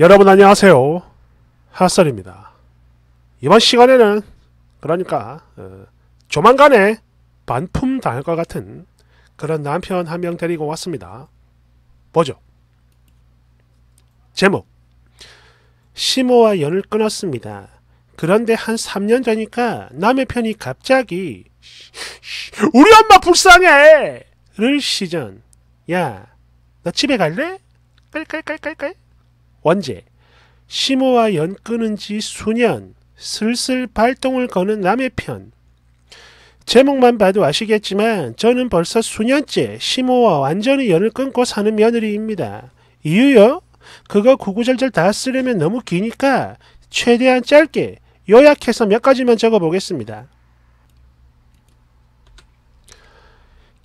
여러분 안녕하세요. 핫설입니다. 이번 시간에는 그러니까 어, 조만간에 반품 당할 것 같은 그런 남편 한 명 데리고 왔습니다. 뭐죠? 제목 시모와 연을 끊었습니다. 그런데 한 3년 전이니까 남의 편이 갑자기 우리 엄마 불쌍해! 를 시전 야, 너 집에 갈래? 깔깔깔깔깔 원제, 심호와연 끄는 지 수년, 슬슬 발동을 거는 남의 편. 제목만 봐도 아시겠지만 저는 벌써 수년째 심호와 완전히 연을 끊고 사는 며느리입니다. 이유요? 그거 구구절절 다 쓰려면 너무 기니까 최대한 짧게 요약해서 몇 가지만 적어보겠습니다.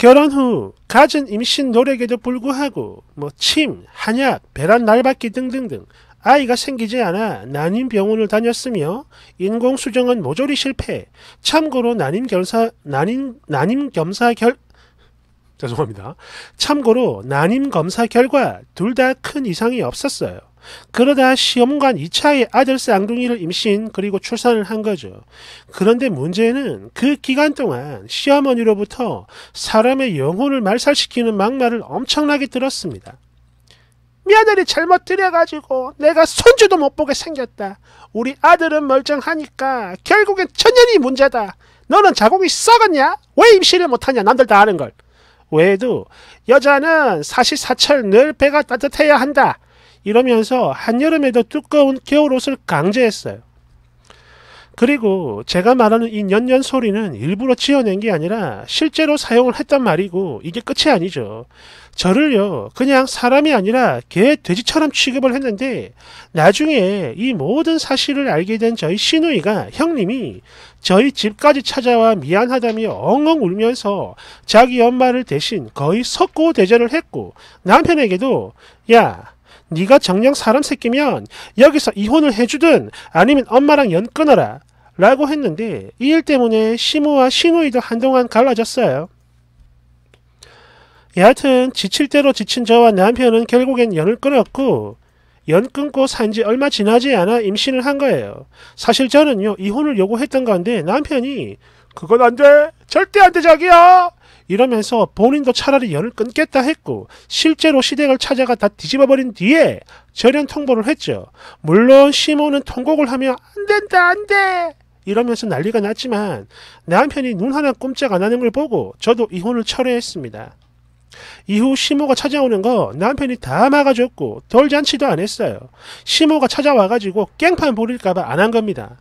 결혼 후 가진 임신 노력에도 불구하고 뭐 침, 한약, 배란 날받기 등등등 아이가 생기지 않아 난임 병원을 다녔으며 인공 수정은 모조리 실패. 참고로 난임 결사 난임 난임 검사 결 죄송합니다. 참고로 난임 검사 결과 둘 다 큰 이상이 없었어요. 그러다 시험관2차에 아들 쌍둥이를 임신 그리고 출산을 한 거죠. 그런데 문제는 그 기간 동안 시어머니로부터 사람의 영혼을 말살시키는 막말을 엄청나게 들었습니다. 며느리 잘못 들여가지고 내가 손주도 못 보게 생겼다. 우리 아들은 멀쩡하니까 결국엔 천연이 문제다. 너는 자국이 썩었냐? 왜 임신을 못하냐? 남들 다 아는 걸. 외에도 여자는 사시사철 늘 배가 따뜻해야 한다. 이러면서 한여름에도 두꺼운 겨울옷을 강제했어요. 그리고 제가 말하는 이 년년 소리는 일부러 지어낸 게 아니라 실제로 사용을 했단 말이고 이게 끝이 아니죠. 저를요 그냥 사람이 아니라 개 돼지처럼 취급을 했는데 나중에 이 모든 사실을 알게 된 저희 시누이가 형님이 저희 집까지 찾아와 미안하다며 엉엉 울면서 자기 엄마를 대신 거의 석고 대절을 했고 남편에게도 야 네가 정녕 사람 새끼면 여기서 이혼을 해주든 아니면 엄마랑 연 끊어라 라고 했는데 이 일 때문에 시모와 시노이도 한동안 갈라졌어요. 여하튼 지칠 대로 지친 저와 남편은 결국엔 연을 끊었고 연 끊고 산 지 얼마 지나지 않아 임신을 한 거예요. 사실 저는요 이혼을 요구했던 건데 남편이 그건 안 돼! 절대 안돼 자기야! 이러면서 본인도 차라리 연을 끊겠다 했고 실제로 시댁을 찾아가 다 뒤집어버린 뒤에 절연 통보를 했죠. 물론 시모는 통곡을 하며 안 된다 안 돼! 이러면서 난리가 났지만 남편이 눈 하나 꼼짝 안 하는 걸 보고 저도 이혼을 철회했습니다. 이후 시모가 찾아오는 거 남편이 다 막아줬고 돌잔치도 안 했어요. 시모가 찾아와가지고 깽판 부릴까봐 안 한 겁니다.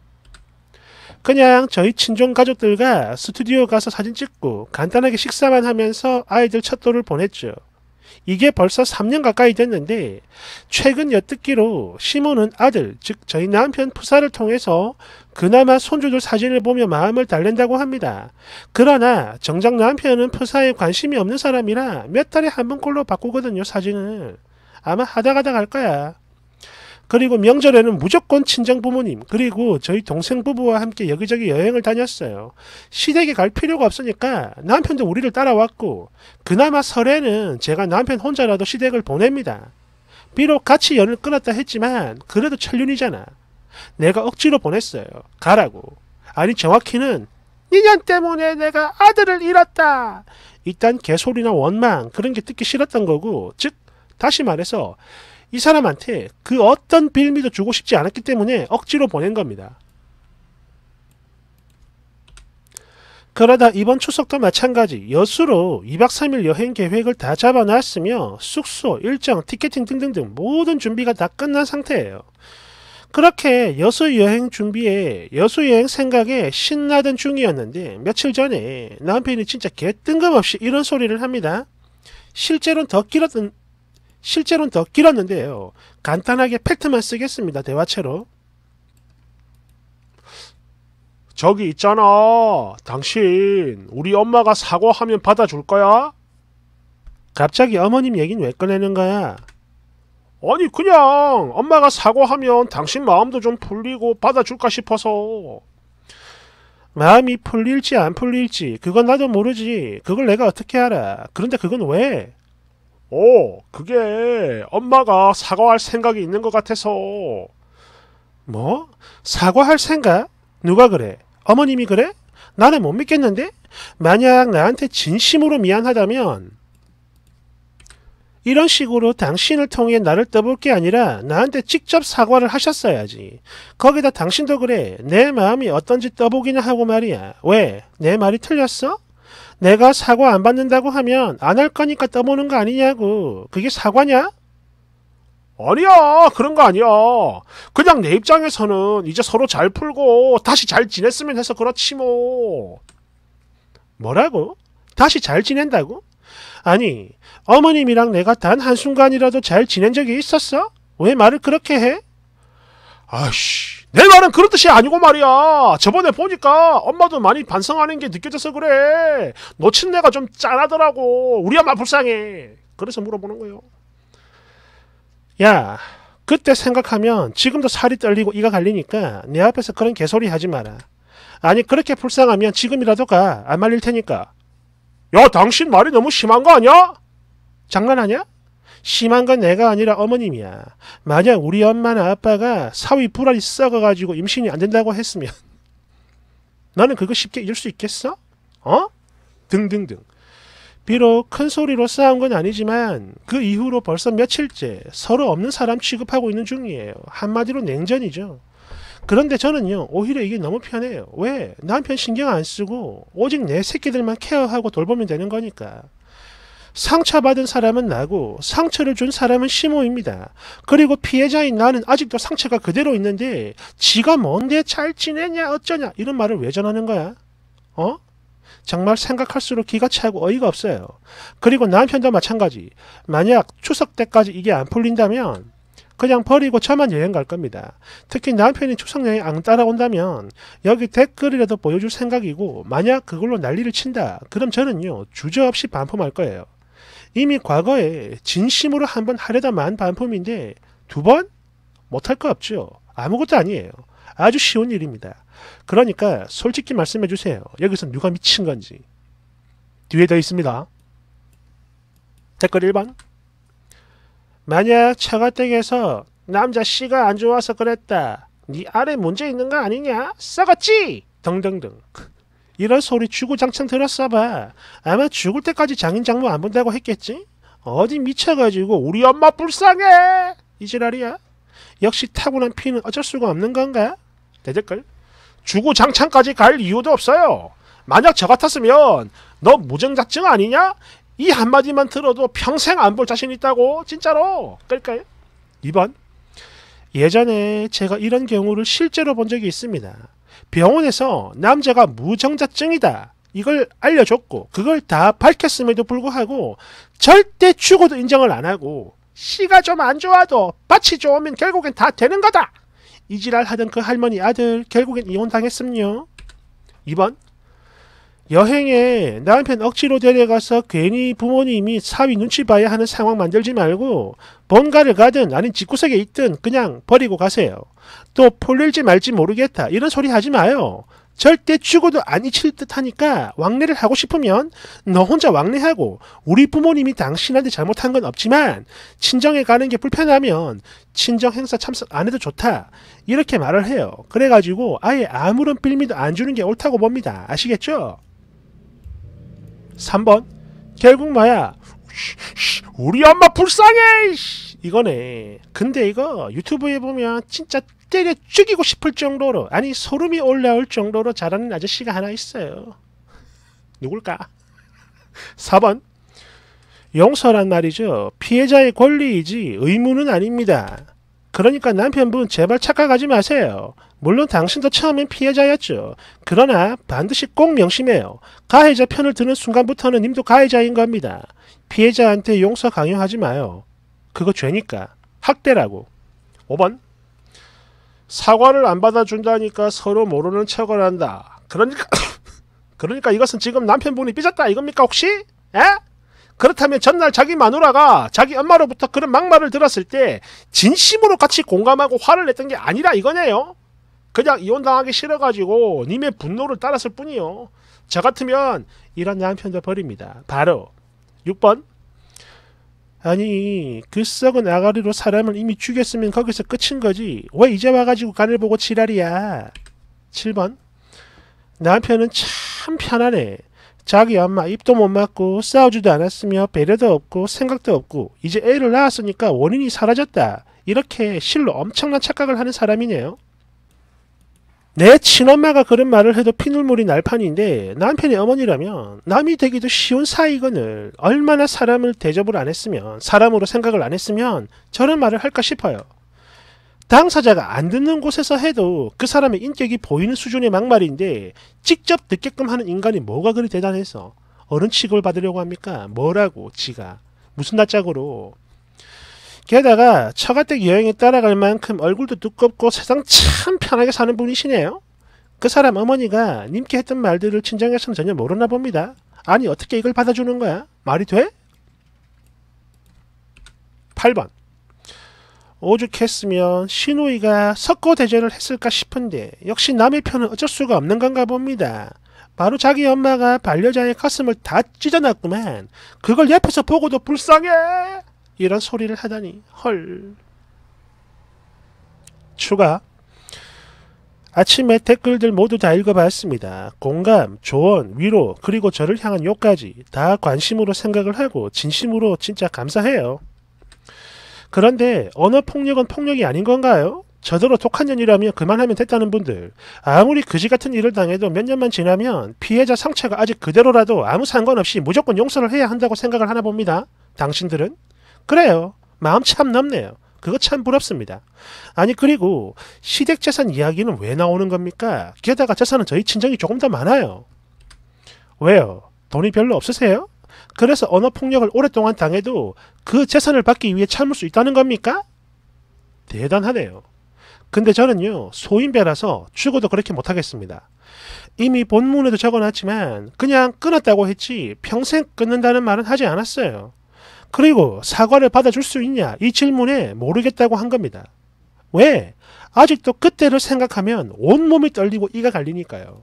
그냥 저희 친정 가족들과 스튜디오 가서 사진 찍고 간단하게 식사만 하면서 아이들 첫돌을 보냈죠. 이게 벌써 3년 가까이 됐는데 최근 엿듣기로 시몬는 아들 즉 저희 남편 푸사를 통해서 그나마 손주들 사진을 보며 마음을 달랜다고 합니다. 그러나 정작 남편은 푸사에 관심이 없는 사람이라 몇 달에 한 번꼴로 바꾸거든요 사진을. 아마 하다가다 갈 거야. 그리고 명절에는 무조건 친정 부모님 그리고 저희 동생 부부와 함께 여기저기 여행을 다녔어요. 시댁에 갈 필요가 없으니까 남편도 우리를 따라왔고 그나마 설에는 제가 남편 혼자라도 시댁을 보냅니다. 비록 같이 연을 끊었다 했지만 그래도 천륜이잖아. 내가 억지로 보냈어요. 가라고. 아니 정확히는 니년 때문에 내가 아들을 잃었다. 일단 개소리나 원망 그런 게 듣기 싫었던 거고 즉 다시 말해서 이 사람한테 그 어떤 빌미도 주고 싶지 않았기 때문에 억지로 보낸 겁니다. 그러다 이번 추석도 마찬가지 여수로 2박 3일 여행 계획을 다 잡아놨으며 숙소, 일정, 티켓팅 등등등 모든 준비가 다 끝난 상태예요. 그렇게 여수 여행 준비에 여수 여행 생각에 신나던 중이었는데 며칠 전에 남편이 진짜 개뜬금없이 이런 소리를 합니다. 실제로는 더 길었던 실제로는 더 길었는데요. 간단하게 팩트만 쓰겠습니다. 대화체로. 저기 있잖아. 당신 우리 엄마가 사과하면 받아줄 거야? 갑자기 어머님 얘긴 왜 꺼내는 거야? 아니 그냥 엄마가 사과하면 당신 마음도 좀 풀리고 받아줄까 싶어서 마음이 풀릴지 안 풀릴지 그건 나도 모르지 그걸 내가 어떻게 알아 그런데 그건 왜 어, 그게 엄마가 사과할 생각이 있는 것 같아서. 뭐? 사과할 생각? 누가 그래? 어머님이 그래? 나는 못 믿겠는데? 만약 나한테 진심으로 미안하다면 이런 식으로 당신을 통해 나를 떠볼 게 아니라 나한테 직접 사과를 하셨어야지. 거기다 당신도 그래. 내 마음이 어떤지 떠보기나 하고 말이야. 왜? 내 말이 틀렸어? 내가 사과 안 받는다고 하면 안 할 거니까 떠보는 거 아니냐고. 그게 사과냐? 아니야 그런 거 아니야 그냥 내 입장에서는 이제 서로 잘 풀고 다시 잘 지냈으면 해서 그렇지 뭐 뭐라고? 다시 잘 지낸다고? 아니 어머님이랑 내가 단 한순간이라도 잘 지낸 적이 있었어? 왜 말을 그렇게 해? 아씨 내 말은 그런 뜻이 아니고 말이야. 저번에 보니까 엄마도 많이 반성하는 게 느껴져서 그래. 놓친 내가 좀 짠하더라고. 우리 엄마 불쌍해. 그래서 물어보는 거예요. 야, 그때 생각하면 지금도 살이 떨리고 이가 갈리니까 내 앞에서 그런 개소리 하지 마라. 아니 그렇게 불쌍하면 지금이라도 가. 안 말릴 테니까. 야 당신 말이 너무 심한 거 아니야? 장난하냐? 심한 건 내가 아니라 어머님이야. 만약 우리 엄마나 아빠가 사위 불알이 썩어가지고 임신이 안 된다고 했으면 너는 그거 쉽게 잊을 수 있겠어? 어? 등등등. 비록 큰 소리로 싸운 건 아니지만 그 이후로 벌써 며칠째 서로 없는 사람 취급하고 있는 중이에요. 한마디로 냉전이죠. 그런데 저는요 오히려 이게 너무 편해요. 왜? 남편 신경 안 쓰고 오직 내 새끼들만 케어하고 돌보면 되는 거니까. 상처받은 사람은 나고 상처를 준 사람은 시모입니다. 그리고 피해자인 나는 아직도 상처가 그대로 있는데 지가 뭔데 잘 지내냐 어쩌냐 이런 말을 왜 전하는 거야? 어? 정말 생각할수록 기가 차고 어이가 없어요. 그리고 남편도 마찬가지. 만약 추석 때까지 이게 안 풀린다면 그냥 버리고 저만 여행 갈 겁니다. 특히 남편이 추석 여행 안 따라온다면 여기 댓글이라도 보여줄 생각이고 만약 그걸로 난리를 친다. 그럼 저는요 주저없이 반품할 거예요. 이미 과거에 진심으로 한번 하려다만 반품인데 두 번 못 할 거 없죠. 아무것도 아니에요. 아주 쉬운 일입니다. 그러니까 솔직히 말씀해 주세요. 여기서 누가 미친 건지. 뒤에 더 있습니다. 댓글 1번 만약 차가댁에서 남자 씨가 안 좋아서 그랬다. 네 아래 문제 있는 거 아니냐? 싸갔지? 등등등. 이런 소리 주고 장창 들었어봐. 아마 죽을 때까지 장인 장모 안 본다고 했겠지? 어디 미쳐가지고 우리 엄마 불쌍해! 이 지랄이야. 역시 타고난 피는 어쩔 수가 없는 건가? 대댓글. 주고 장창까지 갈 이유도 없어요. 만약 저 같았으면 너 무증자증 아니냐? 이 한마디만 들어도 평생 안 볼 자신 있다고 진짜로 끌까요? 2번 예전에 제가 이런 경우를 실제로 본 적이 있습니다. 병원에서 남자가 무정자증이다. 이걸 알려줬고 그걸 다 밝혔음에도 불구하고 절대 죽어도 인정을 안 하고 씨가 좀 안 좋아도 밭이 좋으면 결국엔 다 되는 거다. 이지랄 하던 그 할머니 아들 결국엔 이혼당했음요. 2번 여행에 남편 억지로 데려가서 괜히 부모님이 사위 눈치 봐야 하는 상황 만들지 말고 본가를 가든 아닌 집구석에 있든 그냥 버리고 가세요. 또폴릴지 말지 모르겠다 이런 소리 하지 마요. 절대 죽어도 안 잊힐 듯 하니까 왕래를 하고 싶으면 너 혼자 왕래하고 우리 부모님이 당신한테 잘못한 건 없지만 친정에 가는 게 불편하면 친정 행사 참석 안 해도 좋다 이렇게 말을 해요. 그래가지고 아예 아무런 빌미도 안 주는 게 옳다고 봅니다. 아시겠죠? 3번 결국 뭐야 우리 엄마 불쌍해 이거네 근데 이거 유튜브에 보면 진짜 때려 죽이고 싶을 정도로 아니 소름이 올라올 정도로 잘하는 아저씨가 하나 있어요 누굴까 4번 용서란 말이죠 피해자의 권리이지 의무는 아닙니다 그러니까 남편분 제발 착각하지 마세요. 물론 당신도 처음엔 피해자였죠. 그러나 반드시 꼭 명심해요. 가해자 편을 드는 순간부터는 님도 가해자인 겁니다. 피해자한테 용서 강요하지 마요. 그거 죄니까. 학대라고. 5번 사과를 안 받아준다니까 서로 모르는 척을 한다. 그러니까 그러니까 이것은 지금 남편분이 삐졌다 이겁니까 혹시? 에? 그렇다면 전날 자기 마누라가 자기 엄마로부터 그런 막말을 들었을 때 진심으로 같이 공감하고 화를 냈던 게 아니라 이거네요. 그냥 이혼당하기 싫어가지고 님의 분노를 따랐을 뿐이요. 저 같으면 이런 남편도 버립니다. 바로 6번 아니 그 썩은 아가리로 사람을 이미 죽였으면 거기서 끝인 거지 왜 이제 와가지고 간을 보고 지랄이야 7번 남편은 참 편하네 자기 엄마 입도 못 맞고 싸우지도 않았으며 배려도 없고 생각도 없고 이제 애를 낳았으니까 원인이 사라졌다. 이렇게 실로 엄청난 착각을 하는 사람이네요. 내 친엄마가 그런 말을 해도 피눈물이 날 판인데 남편이 어머니라면 남이 되기도 쉬운 사이거늘 얼마나 사람을 대접을 안 했으면 사람으로 생각을 안 했으면 저런 말을 할까 싶어요. 당사자가 안 듣는 곳에서 해도 그 사람의 인격이 보이는 수준의 막말인데 직접 듣게끔 하는 인간이 뭐가 그리 대단해서 어른 취급을 받으려고 합니까? 뭐라고 지가 무슨 낯짝으로 게다가 처가댁 여행에 따라갈 만큼 얼굴도 두껍고 세상 참 편하게 사는 분이시네요. 그 사람 어머니가 님께 했던 말들을 친정에서는 전혀 모르나 봅니다. 아니 어떻게 이걸 받아주는 거야? 말이 돼? 8번 오죽했으면 신우이가 석고 대제를 했을까 싶은데 역시 남의 편은 어쩔 수가 없는 건가 봅니다. 바로 자기 엄마가 반려자의 가슴을 다 찢어놨구만. 그걸 옆에서 보고도 불쌍해! 이런 소리를 하다니 헐. 추가 아침에 댓글들 모두 다 읽어봤습니다. 공감, 조언, 위로, 그리고 저를 향한 욕까지 다 관심으로 생각을 하고 진심으로 진짜 감사해요. 그런데 언어폭력은 폭력이 아닌 건가요? 저더러 독한 년이라며 그만하면 됐다는 분들 아무리 그지 같은 일을 당해도 몇 년만 지나면 피해자 상처가 아직 그대로라도 아무 상관없이 무조건 용서를 해야 한다고 생각을 하나 봅니다. 당신들은? 그래요. 마음 참 넓네요. 그거 참 부럽습니다. 아니 그리고 시댁 재산 이야기는 왜 나오는 겁니까? 게다가 재산은 저희 친정이 조금 더 많아요. 왜요? 돈이 별로 없으세요? 그래서 언어 폭력을 오랫동안 당해도 그 재산을 받기 위해 참을 수 있다는 겁니까? 대단하네요. 근데 저는요 소인배라서 죽어도 그렇게 못하겠습니다. 이미 본문에도 적어놨지만 그냥 끊었다고 했지 평생 끊는다는 말은 하지 않았어요. 그리고 사과를 받아줄 수 있냐 이 질문에 모르겠다고 한 겁니다. 왜? 아직도 그때를 생각하면 온몸이 떨리고 이가 갈리니까요.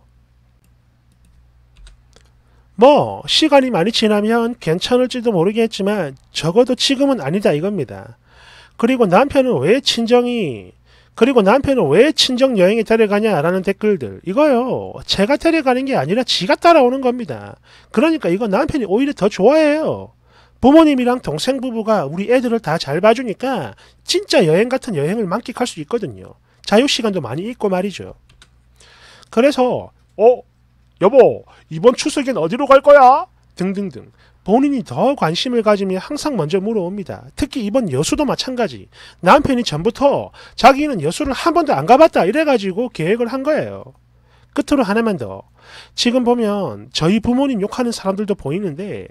뭐 시간이 많이 지나면 괜찮을지도 모르겠지만 적어도 지금은 아니다 이겁니다. 그리고 남편은 왜 친정이 그리고 남편은 왜 친정 여행에 데려가냐라는 댓글들 이거요 제가 데려가는 게 아니라 지가 따라오는 겁니다. 그러니까 이거 남편이 오히려 더 좋아해요. 부모님이랑 동생 부부가 우리 애들을 다 잘 봐주니까 진짜 여행 같은 여행을 만끽할 수 있거든요. 자유 시간도 많이 있고 말이죠. 그래서 어 여보, 이번 추석엔 어디로 갈 거야? 등등등. 본인이 더 관심을 가지며 항상 먼저 물어옵니다. 특히 이번 여수도 마찬가지. 남편이 전부터 자기는 여수를 한 번도 안 가봤다 이래가지고 계획을 한 거예요. 끝으로 하나만 더. 지금 보면 저희 부모님 욕하는 사람들도 보이는데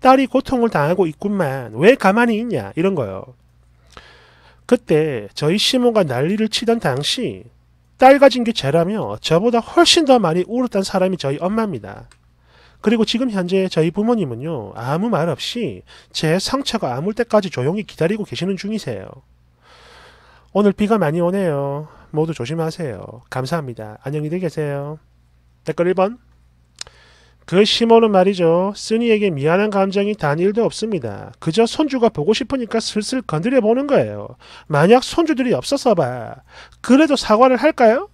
딸이 고통을 당하고 있구만. 왜 가만히 있냐 이런 거요. 그때 저희 시모가 난리를 치던 당시 딸 가진 게 죄라며 저보다 훨씬 더 많이 울었던 사람이 저희 엄마입니다. 그리고 지금 현재 저희 부모님은요, 아무 말 없이 제 상처가 아물 때까지 조용히 기다리고 계시는 중이세요. 오늘 비가 많이 오네요. 모두 조심하세요. 감사합니다. 안녕히들 계세요. 댓글 1번. 그 시몬은 말이죠. 쓰니에게 미안한 감정이 단일도 없습니다. 그저 손주가 보고 싶으니까 슬슬 건드려 보는 거예요. 만약 손주들이 없어서 봐. 그래도 사과를 할까요?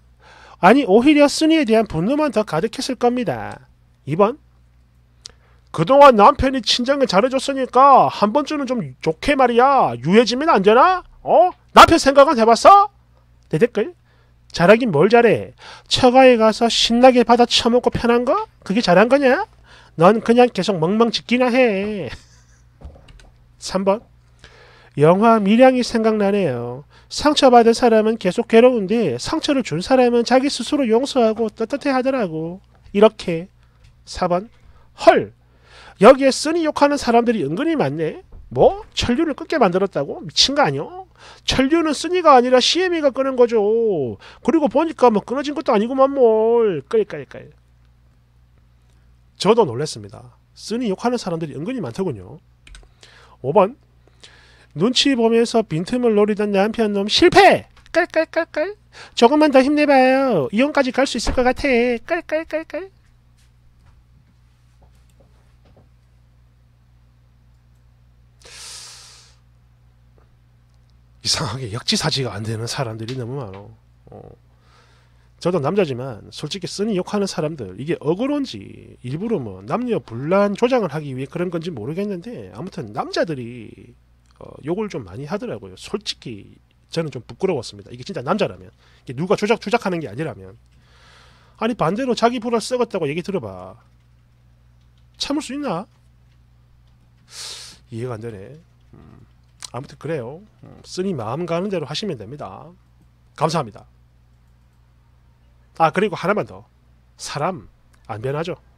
아니 오히려 쓰니에 대한 분노만 더 가득했을 겁니다. 2번 그동안 남편이 친정을 잘해줬으니까 한 번쯤은 좀 좋게 말이야. 유해지면 안 되나? 어? 남편 생각은 해봤어? 내 댓글 잘하긴 뭘 잘해? 처가에 가서 신나게 받아 처먹고 편한 거? 그게 잘한 거냐? 넌 그냥 계속 멍멍 짓기나 해. 3번 영화 미량이 생각나네요. 상처받은 사람은 계속 괴로운데 상처를 준 사람은 자기 스스로 용서하고 떳떳해하더라고 이렇게 4번 헐 여기에 쓰니 욕하는 사람들이 은근히 많네. 뭐? 천류를 끊게 만들었다고? 미친 거 아니요? 천류는 쓰니가 아니라 CME가 끊은 거죠. 그리고 보니까 뭐 끊어진 것도 아니고만 뭘. 끌끌끌. 저도 놀랐습니다. 쓰니 욕하는 사람들이 은근히 많더군요. 5번 눈치 보면서 빈틈을 노리던 남편 놈 실패! 끌끌끌깔 조금만 더 힘내봐요. 이혼까지 갈 수 있을 것 같아. 끌끌끌끌. 이상하게 역지사지가 안 되는 사람들이 너무 많아. 어. 저도 남자지만 솔직히 쓰니 욕하는 사람들 이게 어그로인지 일부러 뭐 남녀 분란 조장을 하기 위해 그런 건지 모르겠는데 아무튼 남자들이 어, 욕을 좀 많이 하더라고요. 솔직히 저는 좀 부끄러웠습니다. 이게 진짜 남자라면 이게 누가 조작 조작하는 게 아니라면 아니 반대로 자기 불을 썩었다고 얘기 들어봐 참을 수 있나 이해가 안 되네. 음. 아무튼 그래요. 쓰니 마음 가는 대로 하시면 됩니다. 감사합니다. 아 그리고 하나만 더. 사람 안 변하죠.